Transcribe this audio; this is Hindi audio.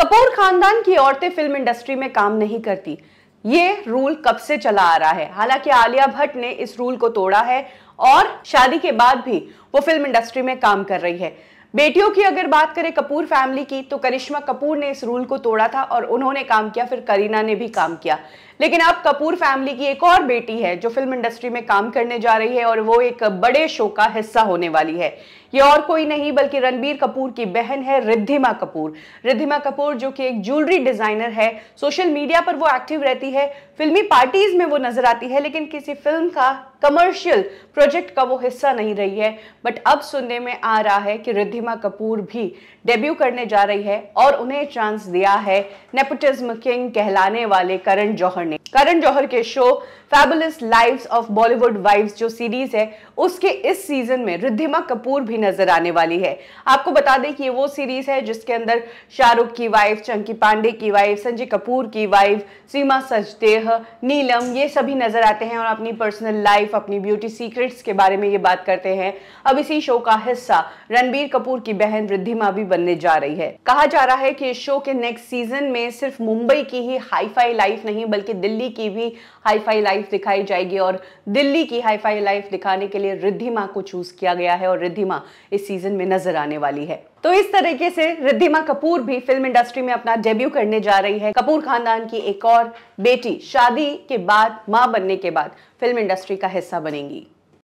कपूर खानदान की औरतें फिल्म इंडस्ट्री में काम नहीं करती ये रूल कब से चला आ रहा है हालांकि आलिया भट्ट ने इस रूल को तोड़ा है और शादी के बाद भी वो फिल्म इंडस्ट्री में काम कर रही है बेटियों की अगर बात करें कपूर फैमिली की तो करिश्मा कपूर ने इस रूल को तोड़ा था और उन्होंने काम किया फिर करीना ने भी काम किया लेकिन अब कपूर फैमिली की एक और बेटी है जो फिल्म इंडस्ट्री में काम करने जा रही है और वो एक बड़े शो का हिस्सा होने वाली है ये और कोई नहीं बल्कि रणबीर कपूर की बहन है रिद्धिमा कपूर रिद्धिमा कपूर जो कि एक ज्वेलरी डिजाइनर है सोशल मीडिया पर वो एक्टिव रहती है फिल्मी पार्टीज में वो नजर आती है लेकिन किसी फिल्म का कमर्शियल प्रोजेक्ट का वो हिस्सा नहीं रही है बट अब सुनने में आ रहा है कि रिद्धिमा कपूर भी डेब्यू करने जा रही है और उन्हें चांस दिया है नेपोटिज्म किंग कहलाने वाले करण जौहर ने करण जौहर के show fabulous lives of Bollywood wives जो सीरीज है उसके इस सीजन में रिद्धिमा कपूर भी नजर आने वाली है आपको बता दें कि ये वो सीरीज है जिसके अंदर शाहरुख की वाइफ चंकी पांडे की वाइफ संजय कपूर की वाइफ सीमा सचदेह नीलम ये सभी नजर आते हैं और अपनी पर्सनल लाइफ लाइफ अपनी ब्यूटी सीक्रेट्स के बारे में ये बात करते हैं अब इसी शो का हिस्सा रणबीर कपूर की बहन रिद्धिमा भी बनने जा रही है कहा जा रहा है कि इस शो के नेक्स्ट सीजन में सिर्फ मुंबई की ही हाईफाई लाइफ नहीं बल्कि दिल्ली की भी हाईफाई लाइफ दिखाई जाएगी और दिल्ली की हाईफाई लाइफ दिखाने के लिए रिद्धिमा को चूज किया गया है और रिद्धिमा इस सीजन में नजर आने वाली है तो इस तरीके से रिद्धिमा कपूर भी फिल्म इंडस्ट्री में अपना डेब्यू करने जा रही है कपूर खानदान की एक और बेटी शादी के बाद मां बनने के बाद फिल्म इंडस्ट्री का हिस्सा बनेंगी